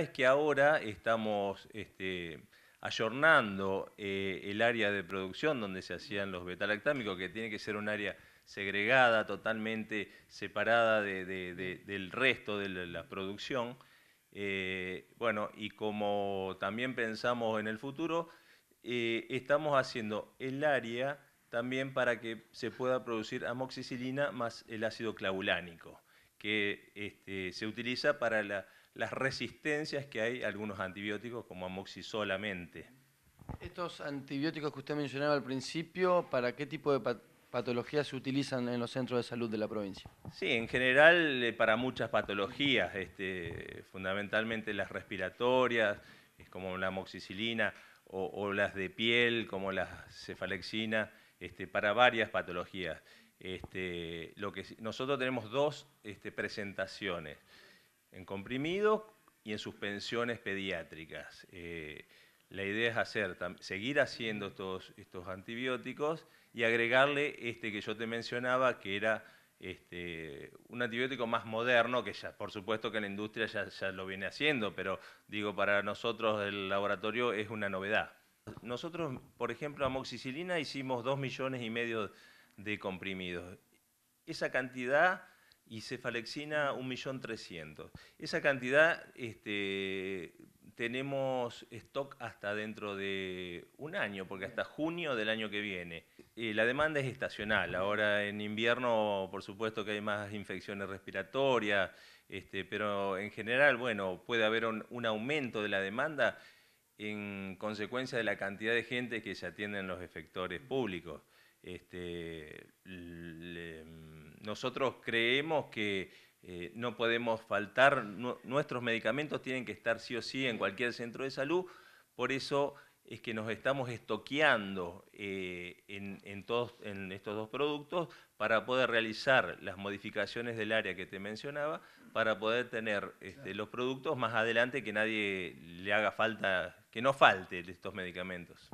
es que ahora estamos este, ayornando eh, el área de producción donde se hacían los beta-lactámicos, que tiene que ser un área segregada, totalmente separada del resto de la producción. Eh, bueno, y como también pensamos en el futuro, eh, estamos haciendo el área también para que se pueda producir amoxicilina más el ácido clavulánico que este, se utiliza para las resistencias que hay algunos antibióticos como amoxisolamente. Estos antibióticos que usted mencionaba al principio, ¿para qué tipo de patologías se utilizan en los centros de salud de la provincia? Sí, en general eh, para muchas patologías, este, fundamentalmente las respiratorias, como la amoxicilina, o, las de piel, como la cefalexina, este, para varias patologías. Este, lo que, nosotros tenemos dos este, presentaciones, en comprimidos y en suspensiones pediátricas. Eh, la idea es hacer, seguir haciendo estos, estos antibióticos y agregarle este que yo te mencionaba, que era este, un antibiótico más moderno, que ya, por supuesto que la industria ya, lo viene haciendo, pero digo, para nosotros el laboratorio es una novedad. Nosotros, por ejemplo, a amoxicilina hicimos dos millones y medio de de comprimidos. Esa cantidad y cefalexina 1.300.000. Esa cantidad este, tenemos stock hasta dentro de un año, porque hasta junio del año que viene. Eh, la demanda es estacional. Ahora en invierno, por supuesto que hay más infecciones respiratorias, este, pero en general, bueno, puede haber un aumento de la demanda en consecuencia de la cantidad de gente que se atiende en los efectores públicos. Este, mm, nosotros creemos que eh, no podemos faltar, nuestros medicamentos tienen que estar sí o sí en cualquier centro de salud, por eso es que nos estamos estoqueando eh, en, todos, en estos dos productos para poder realizar las modificaciones del área que te mencionaba, para poder tener este, los productos más adelante que nadie le haga falta, que no falte estos medicamentos.